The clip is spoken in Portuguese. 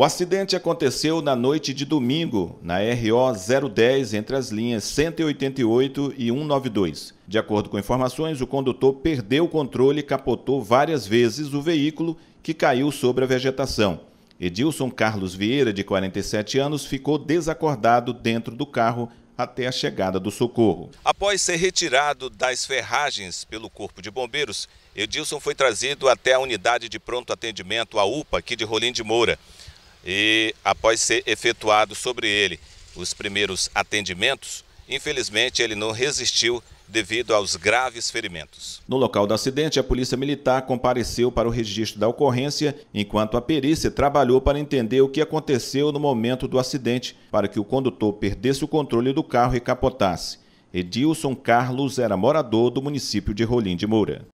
O acidente aconteceu na noite de domingo, na RO 010, entre as linhas 188 e 192. De acordo com informações, o condutor perdeu o controle e capotou várias vezes o veículo, que caiu sobre a vegetação. Edilson Carlos Vieira, de 47 anos, ficou desacordado dentro do carro até a chegada do socorro. Após ser retirado das ferragens pelo Corpo de Bombeiros, Edilson foi trazido até a unidade de pronto atendimento, a UPA, aqui de Rolim de Moura e após ser efetuado sobre ele os primeiros atendimentos, infelizmente ele não resistiu devido aos graves ferimentos. No local do acidente, a Polícia Militar compareceu para o registro da ocorrência, enquanto a perícia trabalhou para entender o que aconteceu no momento do acidente, para que o condutor perdesse o controle do carro e capotasse. Edilson Carlos era morador do município de Rolim de Moura.